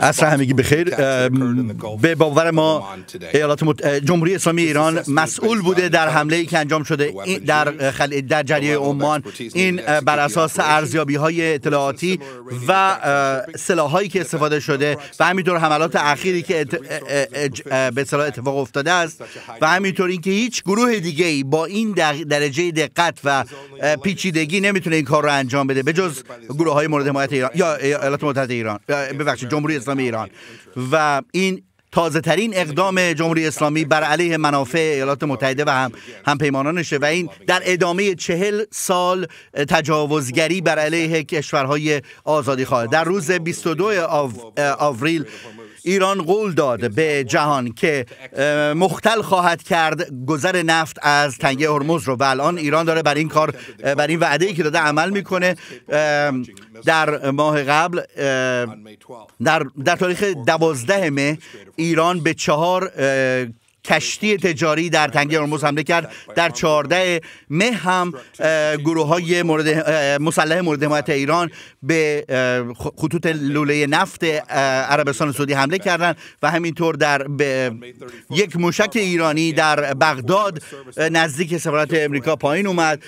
اصر همگی بخیر به باور ما ایالات مت... جمهوری اسلامی ایران مسئول بوده در حمله ای که انجام شده در در جریه عمان این بر اساس ارزیابی های اطلاعاتی و سلاح هایی که استفاده شده و همینطور حملات اخیری که به صلاح اتفاق افتاده است و همینطور اینکه هیچ گروه دیگه با این درجه دقت و پیچیدگی نمیتونه این کار رو انجام بده به جز گروه های مورد حمایت ایران یا ایالات متحده ایران ببخشید جمهوری اسلامی ایران و این تازه ترین اقدام جمهوری اسلامی بر علیه منافع ایالات متحده و هم همپیمانانشه و این در ادامه چهل سال تجاوزگری بر علیه کشورهای آزادی خواهد در روز 22 آوریل ایران قول داد به جهان که مختل خواهد کرد گذر نفت از تنگه هرمز رو و الان ایران داره بر این کار بر این وعده ای که داده عمل میکنه در ماه قبل در, در تاریخ دوازده مه ایران به چهار کشتی تجاری در تنگه هرمز حمله کرد در 14 مه هم گروه های مورد مسلح مورد حمایت ایران به خطوط لوله نفت عربستان سعودی حمله کردند و همینطور در یک موشک ایرانی در بغداد نزدیک سفارت امریکا پایین اومد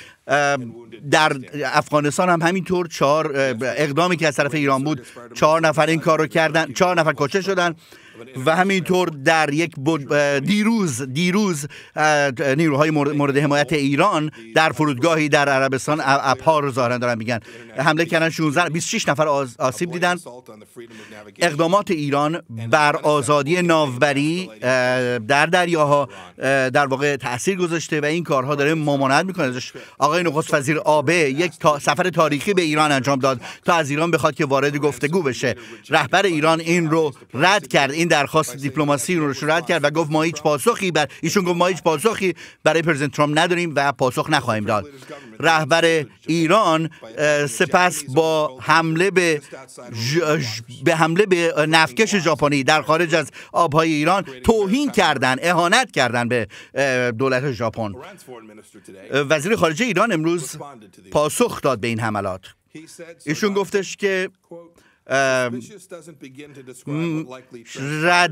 در افغانستان هم همینطور چهار اقدامی که از طرف ایران بود چهار نفر این کار رو کردن چهار نفر کشته شدن و همینطور در یک دیروز دیروز نیروهای مورد حمایت ایران در فرودگاهی در عربستان اپها رو ظاهرا دارن میگن حمله کردن 16 26 نفر آسیب دیدن اقدامات ایران بر آزادی ناوبری در دریاها در واقع تاثیر گذاشته و این کارها داره ممانعت میکنه آقای نخست وزیر آبه یک سفر تاریخی به ایران انجام داد تا از ایران بخواد که وارد گفتگو بشه رهبر ایران این رو رد کرد درخواست دیپلماسی رو رد کرد و گفت ما هیچ پاسخی بر ایشون گفت ما هیچ پاسخی برای پرزیدنت ترامپ نداریم و پاسخ نخواهیم داد رهبر ایران سپس با حمله به به حمله به نفکش ژاپنی در خارج از آبهای ایران توهین کردن اهانت کردن به دولت ژاپن وزیر خارجه ایران امروز پاسخ داد به این حملات ایشون گفتش که رد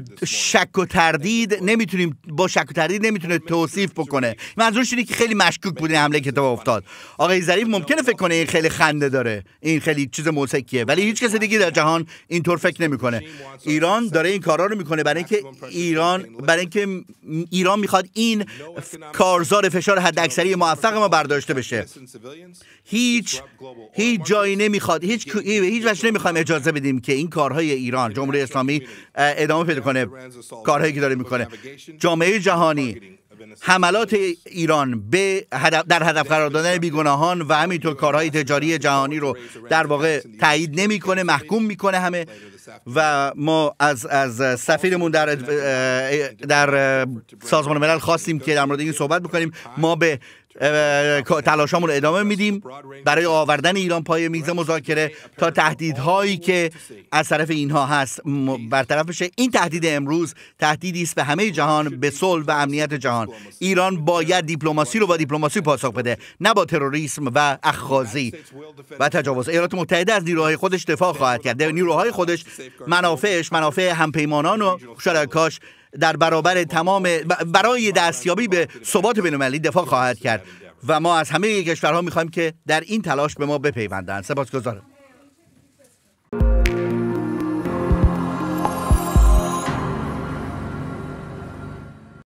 um, mm, شک و تردید نمیتونیم با شک و تردید نمیتونه توصیف بکنه منظورش اینه که خیلی مشکوک بود این حمله که تو افتاد آقای ظریف ممکنه فکر کنه این خیلی خنده داره این خیلی چیز موسکیه ولی هیچ کس دیگه در جهان اینطور فکر نمیکنه ایران داره این کارا رو میکنه برای اینکه ایران برای اینکه ایران میخواد این کارزار فشار حداکثری موفق ما برداشته بشه هیچ هیچ جایی نمیخواد هیچ هیچ وجه نمیخوایم اجازه اجازه بدیم که این کارهای ایران جمهوری اسلامی ادامه پیدا کنه کارهایی که داره میکنه جامعه جهانی حملات ایران به در هدف قرار دادن بیگناهان و همینطور کارهای تجاری جهانی رو در واقع تایید نمیکنه محکوم میکنه همه و ما از از سفیرمون در در سازمان ملل خواستیم که در مورد این صحبت بکنیم ما به تلاشامون رو ادامه میدیم برای آوردن ایران پای میز مذاکره تا تهدیدهایی که از طرف اینها هست برطرف بشه این تهدید امروز تهدیدی است به همه جهان به صلح و امنیت جهان ایران باید دیپلماسی رو با دیپلماسی پاسخ بده نه با تروریسم و اخاذی و تجاوز ایالات متحده از نیروهای خودش دفاع خواهد کرد نیروهای خودش منافعش منافع همپیمانان و شرکاش در برابر تمام برای دستیابی به ثبات بین‌المللی دفاع خواهد کرد و ما از همه کشورها میخوایم که در این تلاش به ما بپیوندند. سپاسگزارم